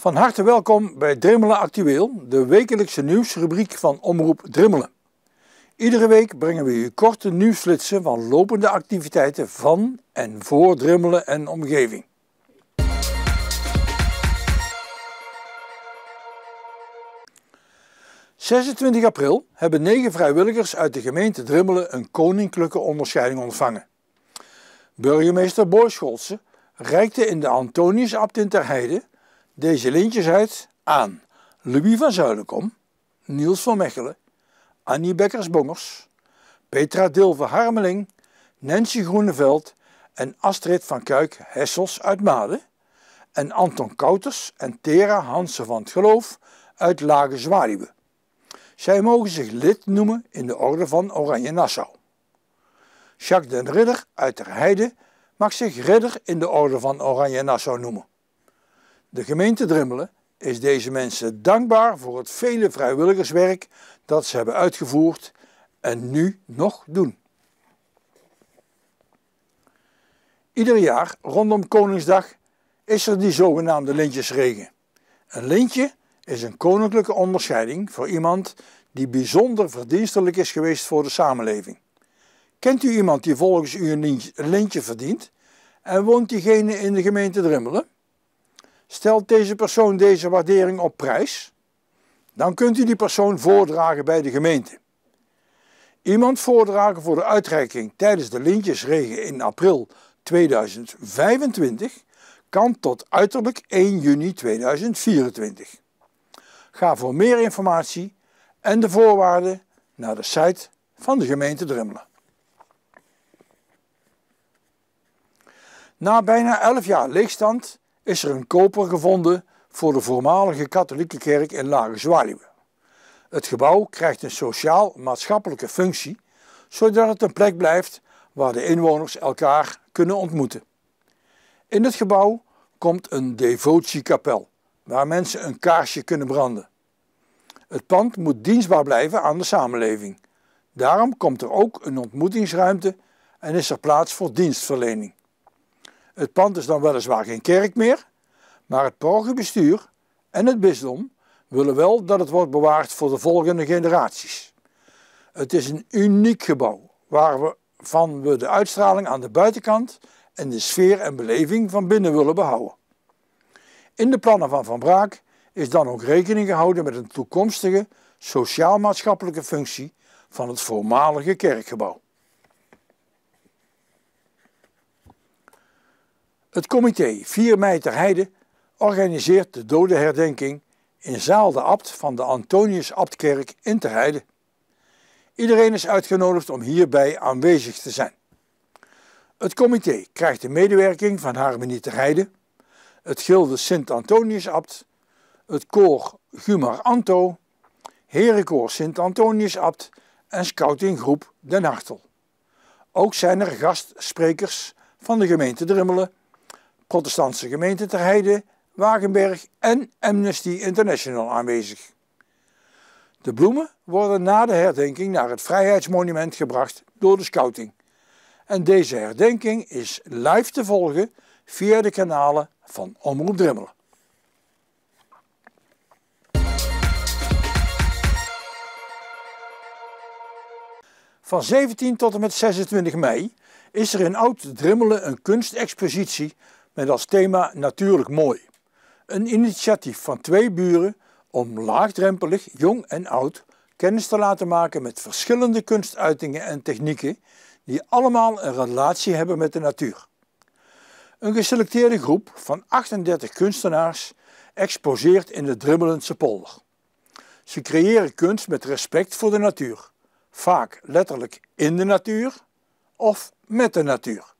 Van harte welkom bij Drimmelen Actueel, de wekelijkse nieuwsrubriek van Omroep Drimmelen. Iedere week brengen we u korte nieuwsflitsen van lopende activiteiten van en voor Drimmelen en omgeving. ...26 april hebben negen vrijwilligers uit de gemeente Drimmelen een koninklijke onderscheiding ontvangen. Burgemeester Boy reikte in de Antoniusabt in Heide deze lintjes uit aan Louis van Zuilenkom, Niels van Mechelen, Annie Bekkers-Bongers, Petra dilver Harmeling, Nancy Groeneveld en Astrid van Kuik Hessels uit Maden en Anton Kouters en Tera Hansen van het Geloof uit Lage Zwaluwe. Zij mogen zich lid noemen in de Orde van Oranje Nassau. Jacques den Ridder uit der Heide mag zich ridder in de Orde van Oranje Nassau noemen. De gemeente Drimmelen is deze mensen dankbaar voor het vele vrijwilligerswerk dat ze hebben uitgevoerd en nu nog doen. Ieder jaar rondom Koningsdag is er die zogenaamde lintjesregen. Een lintje is een koninklijke onderscheiding voor iemand die bijzonder verdienstelijk is geweest voor de samenleving. Kent u iemand die volgens u een lintje verdient en woont diegene in de gemeente Drimmelen? Stelt deze persoon deze waardering op prijs, dan kunt u die persoon voordragen bij de gemeente. Iemand voordragen voor de uitreiking tijdens de lintjesregen in april 2025 kan tot uiterlijk 1 juni 2024. Ga voor meer informatie en de voorwaarden naar de site van de gemeente Dremmelen. Na bijna 11 jaar leegstand is er een koper gevonden voor de voormalige katholieke kerk in Lage Zwaluwe. Het gebouw krijgt een sociaal-maatschappelijke functie, zodat het een plek blijft waar de inwoners elkaar kunnen ontmoeten. In het gebouw komt een devotiekapel, waar mensen een kaarsje kunnen branden. Het pand moet dienstbaar blijven aan de samenleving. Daarom komt er ook een ontmoetingsruimte en is er plaats voor dienstverlening. Het pand is dan weliswaar geen kerk meer, maar het parochiebestuur en het bisdom willen wel dat het wordt bewaard voor de volgende generaties. Het is een uniek gebouw waarvan we de uitstraling aan de buitenkant en de sfeer en beleving van binnen willen behouden. In de plannen van Van Braak is dan ook rekening gehouden met een toekomstige sociaal-maatschappelijke functie van het voormalige kerkgebouw. Het comité 4 mei Heide organiseert de dodenherdenking in zaal de Abt van de Antonius Abtkerk in ter Heide. Iedereen is uitgenodigd om hierbij aanwezig te zijn. Het comité krijgt de medewerking van Harmonie ter Heide, het gilde Sint Antonius Abt, het koor Gumar Anto, Herenkoor Sint Antonius Abt en scoutinggroep Den Hartel. Ook zijn er gastsprekers van de gemeente Drimmelen protestantse gemeente Ter Heide, Wagenberg en Amnesty International aanwezig. De bloemen worden na de herdenking naar het Vrijheidsmonument gebracht door de scouting. En deze herdenking is live te volgen via de kanalen van Omroep Drimmelen. Van 17 tot en met 26 mei is er in Oud-Drimmelen een kunstexpositie met als thema Natuurlijk Mooi. Een initiatief van twee buren om laagdrempelig, jong en oud, kennis te laten maken met verschillende kunstuitingen en technieken die allemaal een relatie hebben met de natuur. Een geselecteerde groep van 38 kunstenaars exposeert in de Dribbelendse polder. Ze creëren kunst met respect voor de natuur, vaak letterlijk in de natuur of met de natuur.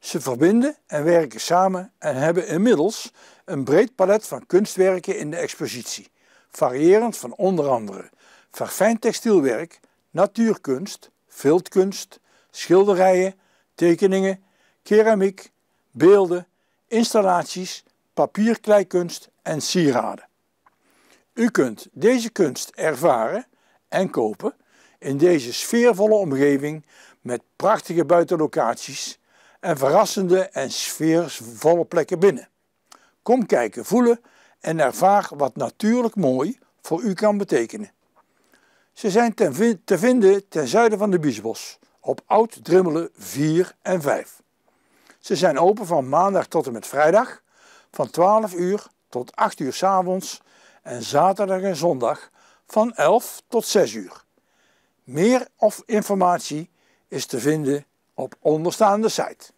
Ze verbinden en werken samen en hebben inmiddels een breed palet van kunstwerken in de expositie, variërend van onder andere verfijnd textielwerk, natuurkunst, viltkunst, schilderijen, tekeningen, keramiek, beelden, installaties, papierkleikunst en sieraden. U kunt deze kunst ervaren en kopen in deze sfeervolle omgeving met prachtige buitenlocaties en verrassende en sfeervolle plekken binnen. Kom kijken, voelen en ervaar wat natuurlijk mooi voor u kan betekenen. Ze zijn te vinden ten zuiden van de Biesbos, op Oud-Drimmelen 4 en 5. Ze zijn open van maandag tot en met vrijdag, van 12 uur tot 8 uur s avonds en zaterdag en zondag van 11 tot 6 uur. Meer of informatie is te vinden op onderstaande site.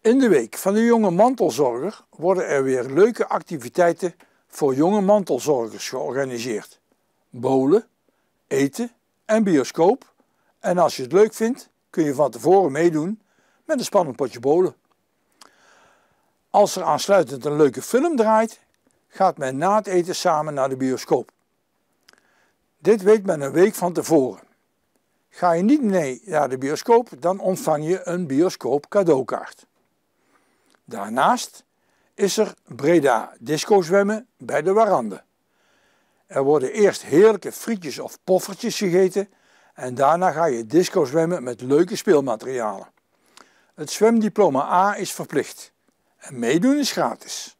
In de week van de jonge mantelzorger worden er weer leuke activiteiten voor jonge mantelzorgers georganiseerd. Bolen, eten en bioscoop. En als je het leuk vindt, kun je van tevoren meedoen met een spannend potje bolen. Als er aansluitend een leuke film draait, gaat men na het eten samen naar de bioscoop. Dit weet men een week van tevoren. Ga je niet mee naar de bioscoop, dan ontvang je een bioscoop cadeaukaart. Daarnaast is er Breda disco zwemmen bij de Warande. Er worden eerst heerlijke frietjes of poffertjes gegeten en daarna ga je disco zwemmen met leuke speelmaterialen. Het zwemdiploma A is verplicht en meedoen is gratis.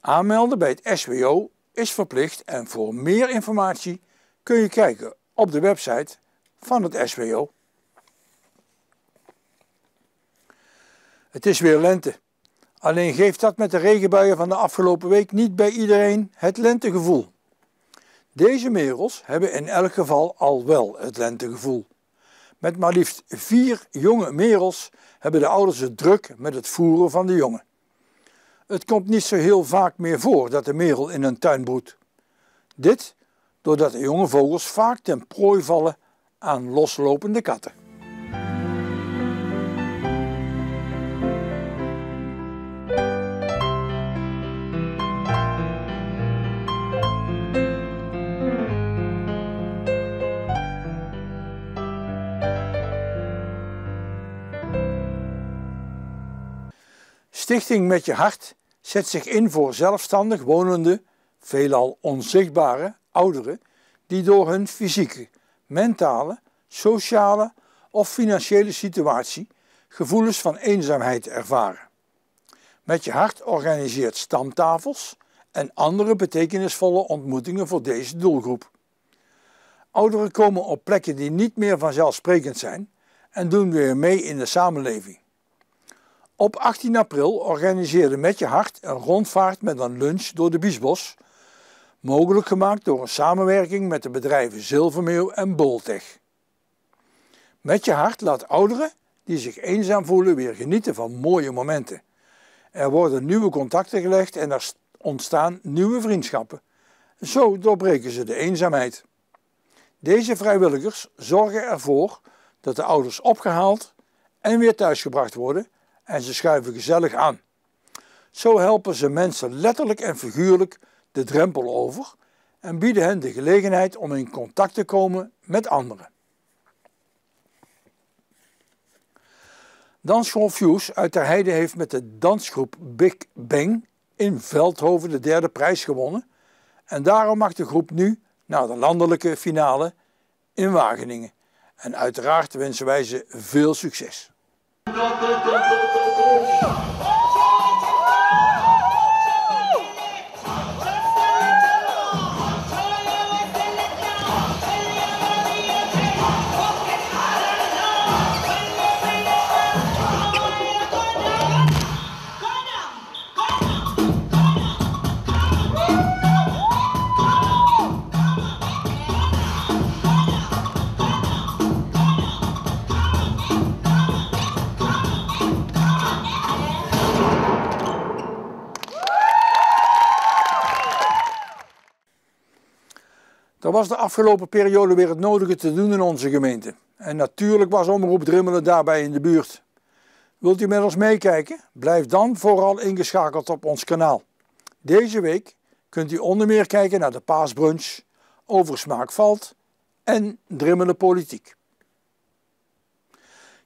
Aanmelden bij het SWO is verplicht en voor meer informatie kun je kijken op de website van het SWO. Het is weer lente. Alleen geeft dat met de regenbuien van de afgelopen week niet bij iedereen het lentegevoel. Deze merels hebben in elk geval al wel het lentegevoel. Met maar liefst vier jonge merels hebben de ouders het druk met het voeren van de jongen. Het komt niet zo heel vaak meer voor dat de merel in een tuin broedt. Dit doordat de jonge vogels vaak ten prooi vallen aan loslopende katten. Stichting Met Je Hart zet zich in voor zelfstandig wonende, veelal onzichtbare, ouderen die door hun fysieke mentale, sociale of financiële situatie gevoelens van eenzaamheid ervaren. Met je hart organiseert stamtafels en andere betekenisvolle ontmoetingen voor deze doelgroep. Ouderen komen op plekken die niet meer vanzelfsprekend zijn en doen weer mee in de samenleving. Op 18 april organiseerde Met Je Hart een rondvaart met een lunch door de Biesbos mogelijk gemaakt door een samenwerking met de bedrijven Zilvermeeuw en Boltech. Met je hart laat ouderen die zich eenzaam voelen weer genieten van mooie momenten. Er worden nieuwe contacten gelegd en er ontstaan nieuwe vriendschappen. Zo doorbreken ze de eenzaamheid. Deze vrijwilligers zorgen ervoor dat de ouders opgehaald en weer thuisgebracht worden en ze schuiven gezellig aan. Zo helpen ze mensen letterlijk en figuurlijk de drempel over en bieden hen de gelegenheid om in contact te komen met anderen. Dans Fuse uit de Heide heeft met de dansgroep Big Bang in Veldhoven de derde prijs gewonnen. En daarom mag de groep nu naar de landelijke finale in Wageningen. En uiteraard wensen wij ze veel succes. Er was de afgelopen periode weer het nodige te doen in onze gemeente. En natuurlijk was Omroep Drimmelen daarbij in de buurt. Wilt u met ons meekijken? Blijf dan vooral ingeschakeld op ons kanaal. Deze week kunt u onder meer kijken naar de paasbrunch, over smaak en Drimmelen politiek.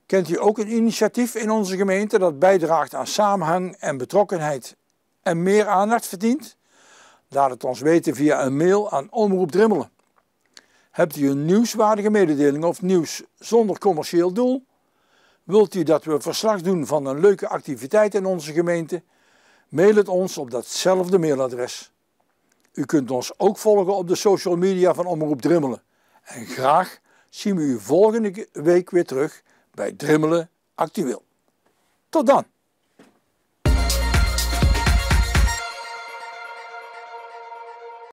Kent u ook een initiatief in onze gemeente dat bijdraagt aan samenhang en betrokkenheid en meer aandacht verdient? Laat het ons weten via een mail aan Omroep Drimmelen. Hebt u een nieuwswaardige mededeling of nieuws zonder commercieel doel? Wilt u dat we verslag doen van een leuke activiteit in onze gemeente? Mail het ons op datzelfde mailadres. U kunt ons ook volgen op de social media van Omroep Drimmelen. En graag zien we u volgende week weer terug bij Drimmelen Actueel. Tot dan!